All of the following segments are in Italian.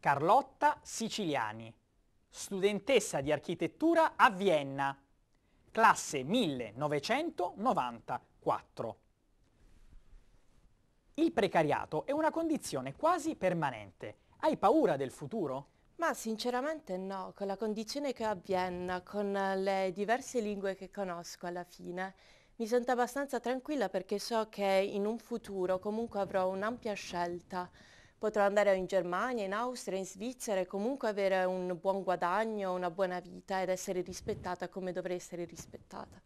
Carlotta Siciliani, studentessa di architettura a Vienna, classe 1994. Il precariato è una condizione quasi permanente. Hai paura del futuro? Ma sinceramente no, con la condizione che ho a Vienna, con le diverse lingue che conosco alla fine, mi sento abbastanza tranquilla perché so che in un futuro comunque avrò un'ampia scelta potrò andare in Germania, in Austria, in Svizzera e comunque avere un buon guadagno, una buona vita ed essere rispettata come dovrei essere rispettata.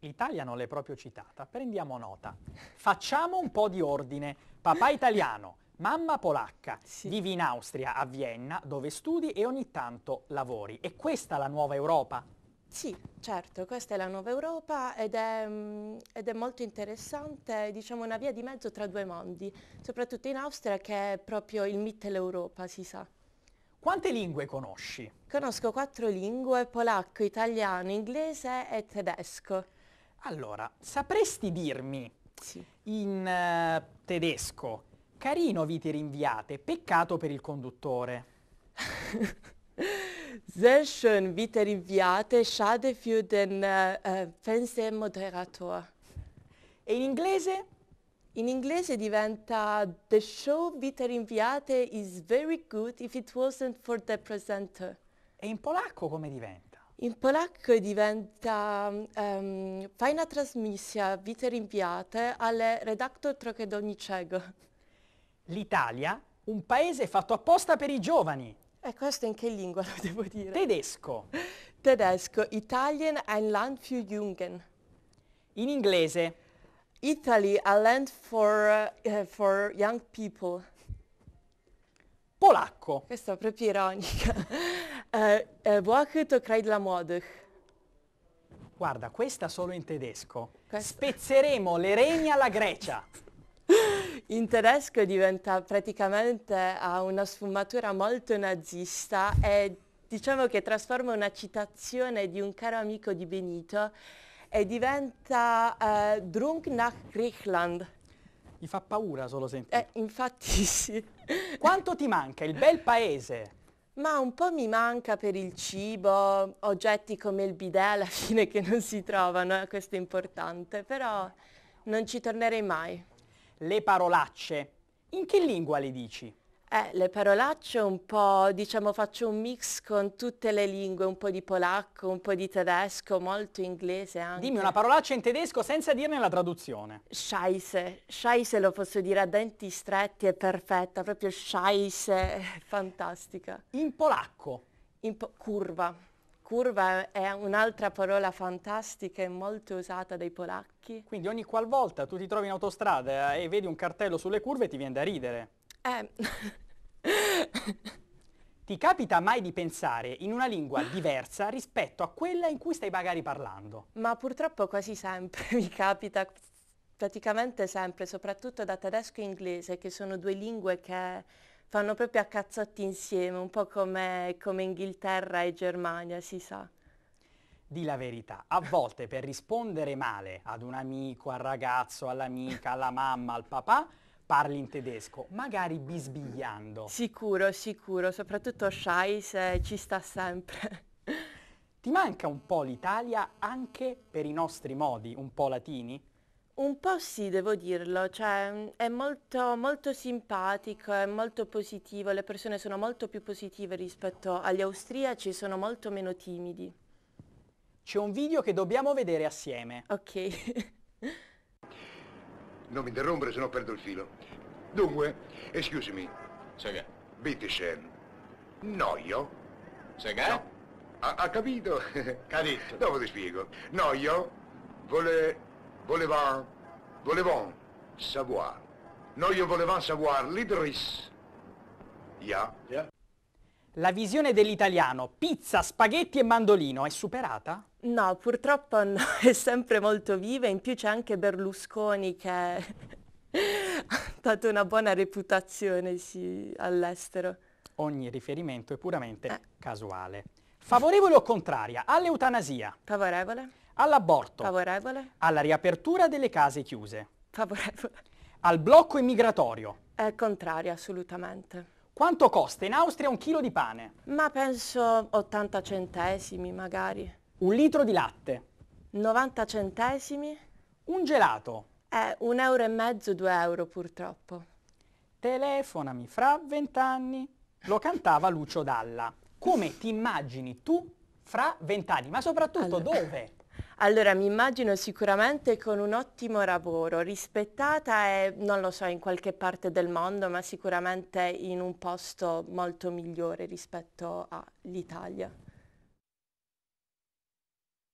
Italia non l'è proprio citata, prendiamo nota. Facciamo un po' di ordine. Papà italiano, mamma polacca, sì. vivi in Austria, a Vienna, dove studi e ogni tanto lavori. E questa la nuova Europa? Sì, certo, questa è la nuova Europa ed è, mm, ed è molto interessante, diciamo una via di mezzo tra due mondi, soprattutto in Austria che è proprio il Mitteleuropa, si sa. Quante lingue conosci? Conosco quattro lingue, polacco, italiano, inglese e tedesco. Allora, sapresti dirmi sì. in eh, tedesco, carino vi ti rinviate, peccato per il conduttore. Sehr schön, bitte Riviate, schade für den äh, äh Fernsehmoderator. E in inglese? In inglese diventa The show bitte Riviate is very good if it wasn't for the presenter. E in polacco come diventa? In polacco diventa um, Fajna trasmissia, bitte Riviate, ale redaktor trochę do niczego. L'Italia, un paese fatto apposta per i giovani. E eh, questo in che lingua lo devo dire? Tedesco. Tedesco, Italian ein Land für Jungen. In inglese. Italy a land for, uh, for young people. Polacco. Questa è proprio ironica. Wachet uh, uh, Guarda, questa solo in tedesco. Questo. Spezzeremo le reni alla Grecia. in tedesco diventa praticamente ha una sfumatura molto nazista e diciamo che trasforma una citazione di un caro amico di Benito e diventa eh, Drunk nach Griechland. Mi fa paura solo sentire. Eh, infatti sì. Quanto ti manca il bel paese? Ma un po' mi manca per il cibo, oggetti come il bidet alla fine che non si trovano, eh, questo è importante, però non ci tornerei mai le parolacce, in che lingua le dici? Eh, le parolacce un po', diciamo faccio un mix con tutte le lingue, un po' di polacco, un po' di tedesco, molto inglese anche. Dimmi una parolaccia in tedesco senza dirne la traduzione. Scheiße, scheisse lo posso dire a denti stretti, è perfetta, proprio scheiße, fantastica. In polacco? In po curva. Curva è un'altra parola fantastica e molto usata dai polacchi. Quindi ogni qualvolta tu ti trovi in autostrada e vedi un cartello sulle curve ti viene da ridere. Eh. ti capita mai di pensare in una lingua diversa rispetto a quella in cui stai magari parlando? Ma purtroppo quasi sempre mi capita, praticamente sempre, soprattutto da tedesco e inglese, che sono due lingue che fanno proprio a cazzotti insieme, un po' come, come Inghilterra e Germania, si sa. Di la verità, a volte per rispondere male ad un amico, al ragazzo, all'amica, alla mamma, al papà, parli in tedesco, magari bisbigliando. Sicuro, sicuro, soprattutto Scheiss eh, ci sta sempre. Ti manca un po' l'Italia anche per i nostri modi, un po' latini? Un po' sì, devo dirlo, cioè mm, è molto, molto simpatico, è molto positivo, le persone sono molto più positive rispetto agli austriaci, sono molto meno timidi. C'è un video che dobbiamo vedere assieme. Ok. non mi interrompere, se no perdo il filo. Dunque, excuse me. Sega. Bitte Noio? Sega? No. Ha, ha capito? Capito. Dopo ti spiego. Noio vuole voleva, volevons savoir. Noi volevamo savoir l'Idris. Yeah. yeah. La visione dell'italiano, pizza, spaghetti e mandolino, è superata? No, purtroppo no, è sempre molto viva, in più c'è anche Berlusconi che ha dato una buona reputazione sì, all'estero. Ogni riferimento è puramente eh. casuale. Favorevole o contraria all'eutanasia? Favorevole all'aborto, favorevole, alla riapertura delle case chiuse, favorevole, al blocco immigratorio. È contrario, assolutamente. Quanto costa in Austria un chilo di pane? Ma penso 80 centesimi magari. Un litro di latte? 90 centesimi. Un gelato? È un euro e mezzo, due euro purtroppo. Telefonami fra vent'anni. Lo cantava Lucio Dalla. Come ti immagini tu fra vent'anni? Ma soprattutto allora. dove? Allora mi immagino sicuramente con un ottimo lavoro, rispettata e non lo so in qualche parte del mondo, ma sicuramente in un posto molto migliore rispetto all'Italia.